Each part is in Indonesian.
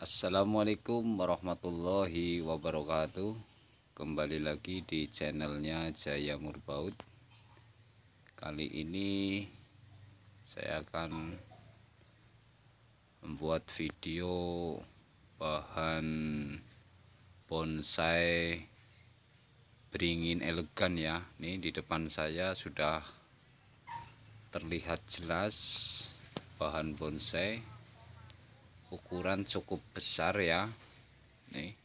Assalamualaikum warahmatullahi wabarakatuh Kembali lagi di channelnya Jaya Murbaud. Kali ini saya akan membuat video bahan bonsai beringin elegan ya Ini di depan saya sudah terlihat jelas bahan bonsai ukuran cukup besar ya nih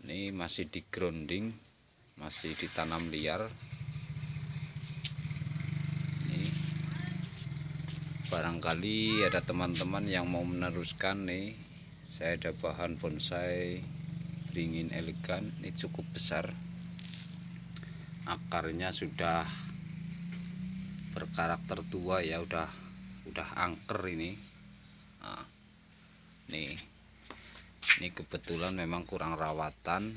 ini masih di grounding masih ditanam liar nih barangkali ada teman-teman yang mau meneruskan nih saya ada bahan bonsai ringin elegan ini cukup besar akarnya sudah berkarakter tua ya udah udah angker ini nah, nih ini kebetulan memang kurang rawatan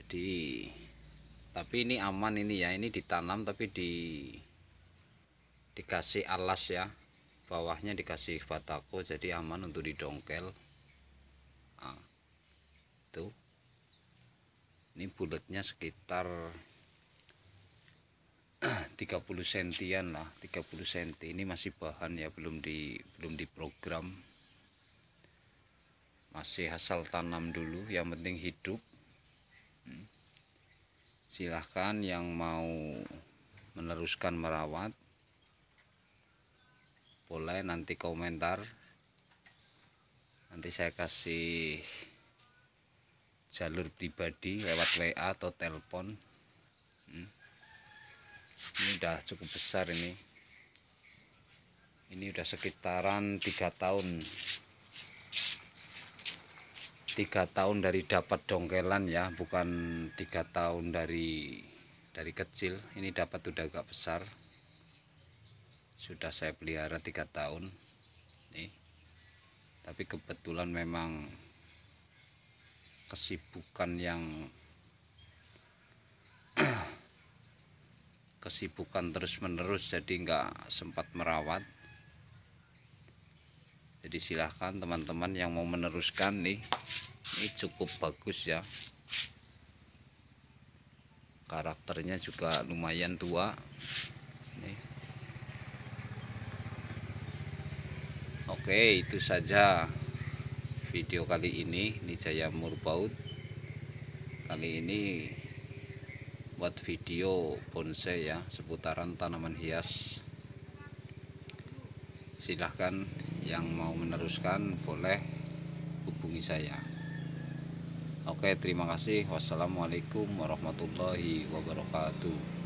jadi tapi ini aman ini ya ini ditanam tapi di dikasih alas ya bawahnya dikasih batako jadi aman untuk didongkel nah, tuh ini bulatnya sekitar 30 sentian lah 30 senti ini masih bahan ya belum di belum diprogram masih asal tanam dulu yang penting hidup silahkan yang mau meneruskan merawat boleh nanti komentar nanti saya kasih jalur pribadi lewat WA atau telepon ini udah cukup besar ini ini udah sekitaran tiga tahun tiga tahun dari dapat dongkelan ya bukan tiga tahun dari dari kecil ini dapat udah agak besar sudah saya pelihara tiga tahun nih tapi kebetulan memang kesibukan yang kesibukan terus-menerus jadi nggak sempat merawat jadi silahkan teman-teman yang mau meneruskan nih ini cukup bagus ya karakternya juga lumayan tua nih. oke itu saja video kali ini di Jaya Murbaud kali ini buat video bonsai ya seputaran tanaman hias silahkan yang mau meneruskan boleh hubungi saya oke terima kasih wassalamualaikum warahmatullahi wabarakatuh